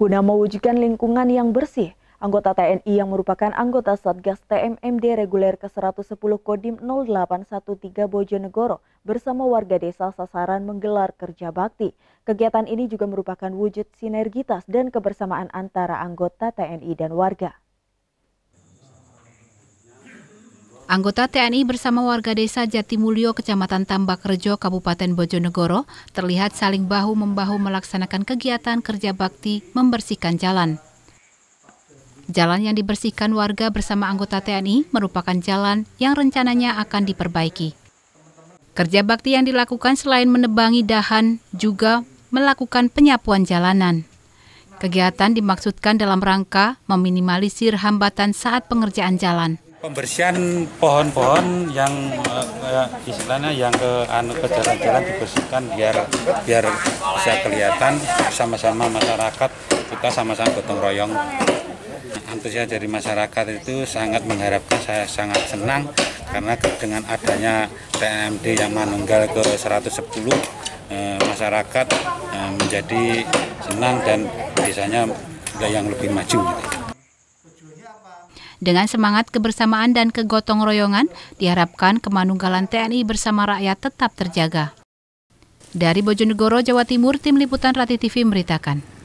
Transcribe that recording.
Guna mewujudkan lingkungan yang bersih, anggota TNI yang merupakan anggota Satgas TMMD Reguler ke-110 Kodim 0813 Bojonegoro bersama warga desa sasaran menggelar kerja bakti. Kegiatan ini juga merupakan wujud sinergitas dan kebersamaan antara anggota TNI dan warga. Anggota TNI bersama warga desa Jatimulyo, Kecamatan Tambak Rejo, Kabupaten Bojonegoro, terlihat saling bahu-membahu melaksanakan kegiatan kerja bakti membersihkan jalan. Jalan yang dibersihkan warga bersama anggota TNI merupakan jalan yang rencananya akan diperbaiki. Kerja bakti yang dilakukan selain menebangi dahan, juga melakukan penyapuan jalanan. Kegiatan dimaksudkan dalam rangka meminimalisir hambatan saat pengerjaan jalan. Pembersihan pohon-pohon yang uh, istilahnya yang ke anu ke jalan-jalan dibersihkan biar biar bisa kelihatan sama-sama masyarakat kita sama-sama gotong royong antusias dari masyarakat itu sangat mengharapkan saya sangat senang karena dengan adanya TMD yang menunggal ke 110 eh, masyarakat eh, menjadi senang dan biasanya desanya yang lebih maju gitu. Dengan semangat kebersamaan dan kegotong royongan, diharapkan kemanunggalan TNI bersama rakyat tetap terjaga. Dari Bojonegoro, Jawa Timur, Tim Liputan Rati TV meritakan.